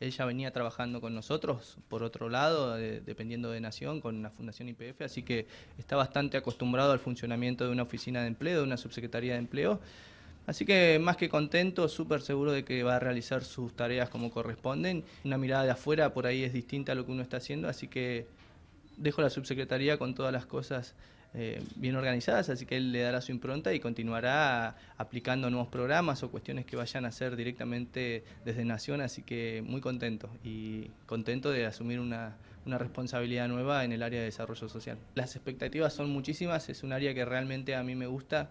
Ella venía trabajando con nosotros, por otro lado, dependiendo de Nación, con la Fundación IPF, así que está bastante acostumbrado al funcionamiento de una oficina de empleo, de una subsecretaría de empleo. Así que más que contento, súper seguro de que va a realizar sus tareas como corresponden. Una mirada de afuera por ahí es distinta a lo que uno está haciendo, así que dejo la subsecretaría con todas las cosas eh, bien organizadas, así que él le dará su impronta y continuará aplicando nuevos programas o cuestiones que vayan a hacer directamente desde Nación, así que muy contento y contento de asumir una, una responsabilidad nueva en el área de desarrollo social. Las expectativas son muchísimas, es un área que realmente a mí me gusta,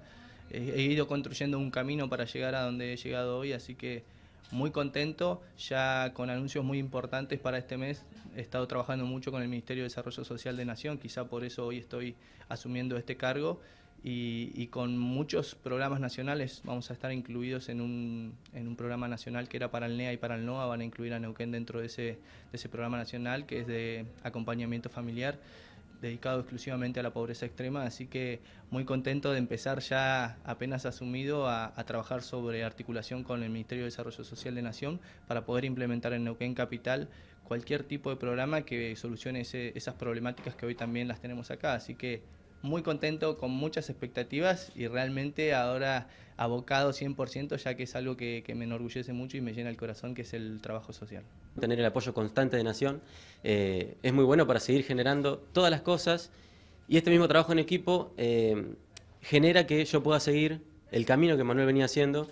eh, he ido construyendo un camino para llegar a donde he llegado hoy, así que muy contento, ya con anuncios muy importantes para este mes. He estado trabajando mucho con el Ministerio de Desarrollo Social de Nación, quizá por eso hoy estoy asumiendo este cargo. Y, con muchos programas nacionales vamos a estar incluidos en un, en un, programa nacional que era para el NEA y para el NOA, van a incluir a Neuquén dentro de ese, de ese programa nacional que es de acompañamiento familiar dedicado exclusivamente a la pobreza extrema, así que muy contento de empezar ya apenas asumido a, trabajar sobre articulación con el Ministerio de Desarrollo Social de Nación para poder implementar en Neuquén Capital cualquier tipo de programa que solucione esas problemáticas que hoy también las tenemos acá, así que muy contento, con muchas expectativas y realmente ahora abocado 100%, ya que es algo que, me enorgullece mucho y me llena el corazón, que es el trabajo social. Tener el apoyo constante de Nación eh, es muy bueno para seguir generando todas las cosas y este mismo trabajo en equipo eh, genera que yo pueda seguir el camino que Manuel venía haciendo,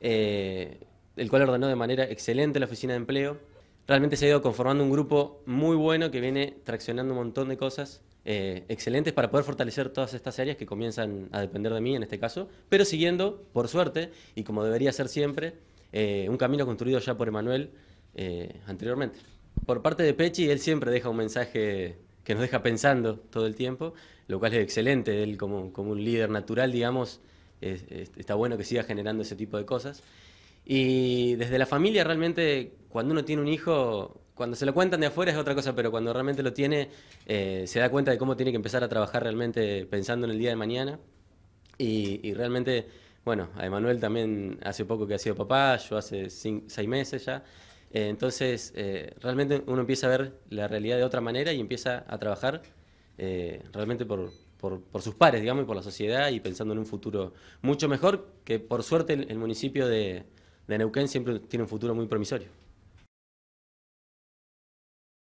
eh, el cual ordenó de manera excelente la oficina de empleo realmente se ha ido conformando un grupo muy bueno que viene traccionando un montón de cosas eh, excelentes para poder fortalecer todas estas áreas que comienzan a depender de mí en este caso, pero siguiendo, por suerte, y como debería ser siempre, eh, un camino construido ya por Emanuel eh, anteriormente. Por parte de Pechi, él siempre deja un mensaje que nos deja pensando todo el tiempo, lo cual es excelente, él como, un líder natural, digamos, está bueno que siga generando ese tipo de cosas. Y desde la familia realmente, cuando uno tiene un hijo, cuando se lo cuentan de afuera es otra cosa, pero cuando realmente lo tiene, eh, se da cuenta de cómo tiene que empezar a trabajar realmente pensando en el día de mañana. Y, realmente, bueno, a Emanuel también hace poco que ha sido papá, yo hace seis meses ya. Eh, entonces, eh, realmente uno empieza a ver la realidad de otra manera y empieza a trabajar realmente por, sus pares, digamos, y por la sociedad y pensando en un futuro mucho mejor, que por suerte el municipio de, de Neuquén siempre tiene un futuro muy promisorio.